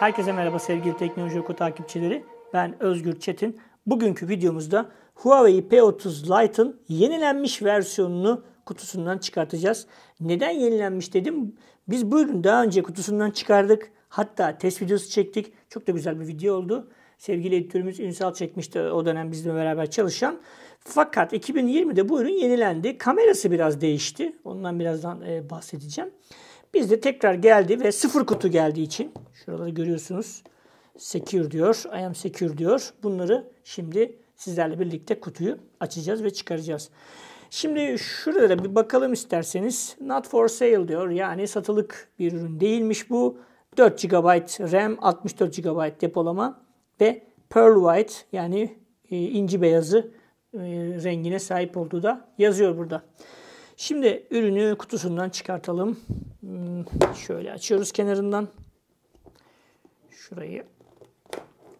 Herkese merhaba sevgili Teknoloji Oku takipçileri. Ben Özgür Çetin. Bugünkü videomuzda Huawei P30 Lite'ın yenilenmiş versiyonunu kutusundan çıkartacağız. Neden yenilenmiş dedim. Biz bu ürünü daha önce kutusundan çıkardık. Hatta test videosu çektik. Çok da güzel bir video oldu. Sevgili editörümüz Ünsal çekmişti o dönem bizimle beraber çalışan. Fakat 2020'de bu ürün yenilendi. Kamerası biraz değişti. Ondan birazdan e, bahsedeceğim. Bizde tekrar geldi ve sıfır kutu geldiği için şuraları görüyorsunuz. Secure diyor. I am secure diyor. Bunları şimdi sizlerle birlikte kutuyu açacağız ve çıkaracağız. Şimdi şurada da bir bakalım isterseniz. Not for sale diyor. Yani satılık bir ürün değilmiş bu. 4 GB RAM, 64 GB depolama ve pearl white yani e, inci beyazı e, rengine sahip olduğu da yazıyor burada. Şimdi ürünü kutusundan çıkartalım. Hmm, şöyle açıyoruz kenarından. Şurayı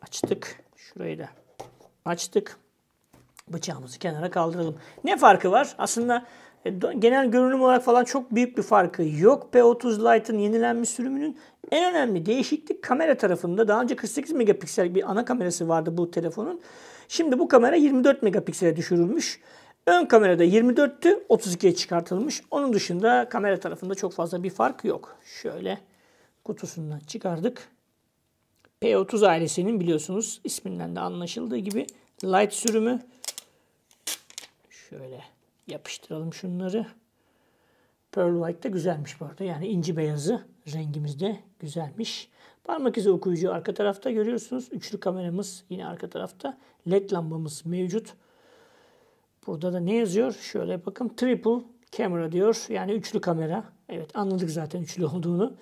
açtık. Şurayı da açtık. Bıçağımızı kenara kaldıralım. Ne farkı var? Aslında e, genel görünüm olarak falan çok büyük bir farkı yok. P30 Lite'ın yenilenmiş sürümünün en önemli değişiklik kamera tarafında. Daha önce 48 megapiksel bir ana kamerası vardı bu telefonun. Şimdi bu kamera 24 megapiksele düşürülmüş. Ön kamerada 24'tü 32'ye çıkartılmış. Onun dışında kamera tarafında çok fazla bir fark yok. Şöyle kutusundan çıkardık. P30 ailesinin biliyorsunuz isminden de anlaşıldığı gibi light sürümü. Şöyle yapıştıralım şunları. Pearl White de güzelmiş bu arada. Yani inci beyazı rengimiz de güzelmiş. Parmak izi okuyucu arka tarafta görüyorsunuz. Üçlü kameramız yine arka tarafta. LED lambamız mevcut. Burada da ne yazıyor? Şöyle bakın triple camera diyor. Yani üçlü kamera. Evet anladık zaten üçlü olduğunu.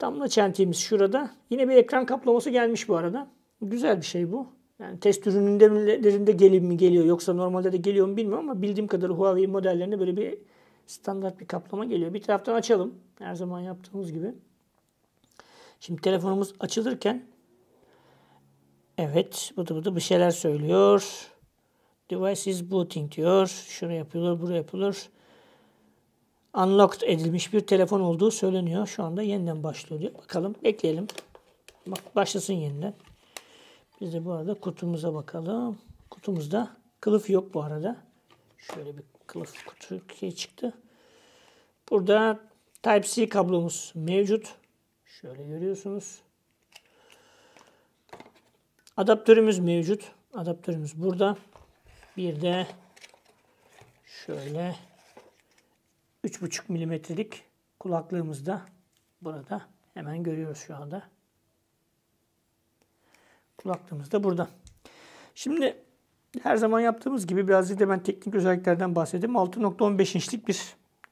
Damla çentiğimiz şurada. Yine bir ekran kaplaması gelmiş bu arada. Güzel bir şey bu. Yani test ürünlerinde gelin mi geliyor yoksa normalde de geliyor mu bilmiyorum ama bildiğim kadarı Huawei modellerinde böyle bir standart bir kaplama geliyor. Bir taraftan açalım. Her zaman yaptığımız gibi. Şimdi telefonumuz açılırken evet bu da bu da bir şeyler söylüyor. Device is booting diyor. Şuraya yapılır, buraya yapılır. Unlocked edilmiş bir telefon olduğu söyleniyor. Şu anda yeniden başlıyor diyor. Bakalım bekleyelim. Bak, başlasın yeniden. Biz de bu arada kutumuza bakalım. Kutumuzda kılıf yok bu arada. Şöyle bir kılıf kutu şey çıktı. Burada Type-C kablomuz mevcut. Şöyle görüyorsunuz. Adaptörümüz mevcut. Adaptörümüz burada. Bir de şöyle 3,5 milimetrelik kulaklığımız da burada hemen görüyoruz şu anda. Kulaklığımız da burada. Şimdi her zaman yaptığımız gibi birazcık da ben teknik özelliklerden bahsedeyim. 6.15 inçlik bir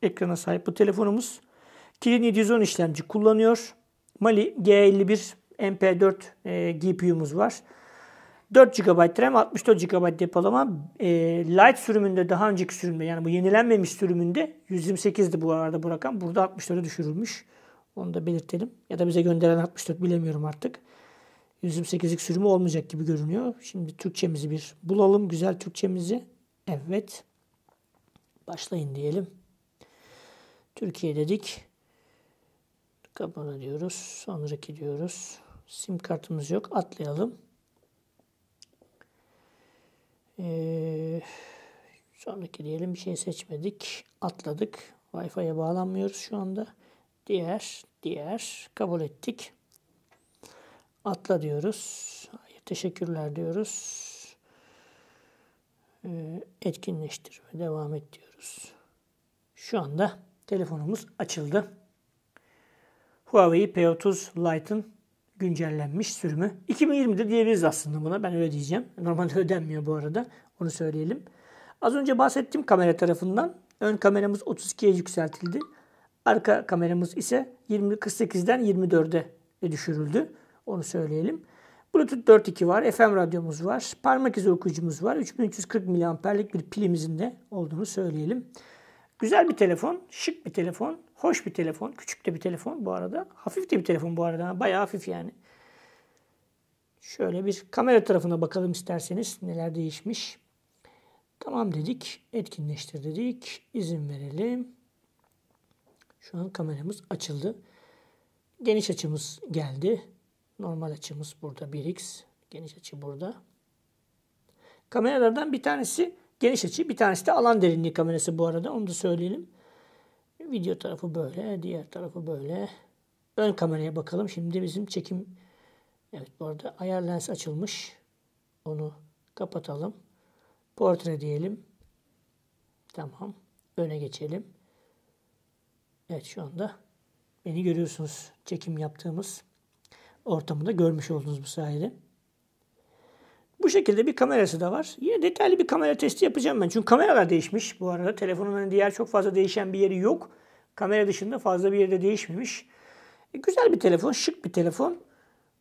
ekrana sahip bu telefonumuz. Kirin 710 işlemci kullanıyor. Mali G51 MP4 e, GPU'muz var. 4 GB RAM, 64 GB depolama. E, Lite sürümünde daha önceki sürümde yani bu yenilenmemiş sürümünde 128'di bu arada bu rakam. Burada 64'e düşürülmüş. Onu da belirtelim. Ya da bize gönderen 64 bilemiyorum artık. 128'lik sürümü olmayacak gibi görünüyor. Şimdi Türkçemizi bir bulalım. Güzel Türkçemizi. Evet. Başlayın diyelim. Türkiye dedik. Kapalı diyoruz. Sonraki diyoruz. Sim kartımız yok. Atlayalım. Ee, sonraki diyelim bir şey seçmedik. Atladık. Wi-Fi'ye bağlanmıyoruz şu anda. Diğer, diğer kabul ettik. Atla diyoruz. Hayır, teşekkürler diyoruz. Ee, etkinleştir ve devam et diyoruz. Şu anda telefonumuz açıldı. Huawei P30 Lite'ın güncellenmiş sürümü. 2020'de diyebiliriz aslında buna. Ben öyle diyeceğim. Normalde ödenmiyor bu arada. Onu söyleyelim. Az önce bahsettiğim kamera tarafından ön kameramız 32'ye yükseltildi. Arka kameramız ise 20 48'den 24'e düşürüldü. Onu söyleyelim. Bluetooth 4.2 var, FM radyomuz var, parmak izi okuyucumuz var, 3340 mAh'lik bir pilimizin de olduğunu söyleyelim. Güzel bir telefon, şık bir telefon, hoş bir telefon, küçük de bir telefon bu arada. Hafif de bir telefon bu arada. Bayağı hafif yani. Şöyle bir kamera tarafına bakalım isterseniz neler değişmiş. Tamam dedik. Etkinleştir dedik. izin verelim. Şu an kameramız açıldı. Geniş açımız geldi. Normal açımız burada 1x. Geniş açı burada. Kameralardan bir tanesi geniş açı. Bir tanesi de alan derinliği kamerası bu arada. Onu da söyleyelim. Video tarafı böyle. Diğer tarafı böyle. Ön kameraya bakalım. Şimdi bizim çekim evet bu arada ayar lens açılmış. Onu kapatalım. Portre diyelim. Tamam. Öne geçelim. Evet şu anda beni görüyorsunuz. Çekim yaptığımız ortamı da görmüş oldunuz bu sayede. Bu şekilde bir kamerası da var. Yine detaylı bir kamera testi yapacağım ben. Çünkü kameralar değişmiş bu arada. Telefonun diğer çok fazla değişen bir yeri yok. Kamera dışında fazla bir yerde değişmemiş. E, güzel bir telefon, şık bir telefon.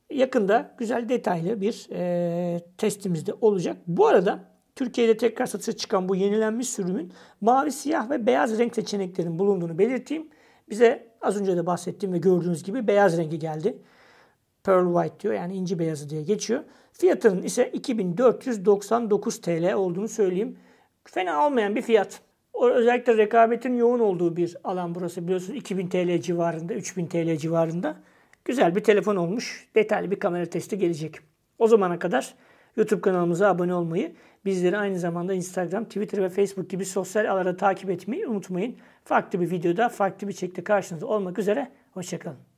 Yakında güzel detaylı bir e, testimizde olacak. Bu arada Türkiye'de tekrar satışa çıkan bu yenilenmiş sürümün mavi, siyah ve beyaz renk seçeneklerinin bulunduğunu belirteyim. Bize az önce de bahsettiğim ve gördüğünüz gibi beyaz rengi geldi. Pearl White diyor yani inci beyazı diye geçiyor. Fiyatının ise 2499 TL olduğunu söyleyeyim. Fena olmayan bir fiyat. Özellikle rekabetin yoğun olduğu bir alan burası biliyorsunuz 2000 TL civarında 3000 TL civarında. Güzel bir telefon olmuş. Detaylı bir kamera testi gelecek. O zamana kadar YouTube kanalımıza abone olmayı, bizleri aynı zamanda Instagram, Twitter ve Facebook gibi sosyal ağlara takip etmeyi unutmayın. Farklı bir videoda, farklı bir çekte karşınızda olmak üzere. Hoşçakalın.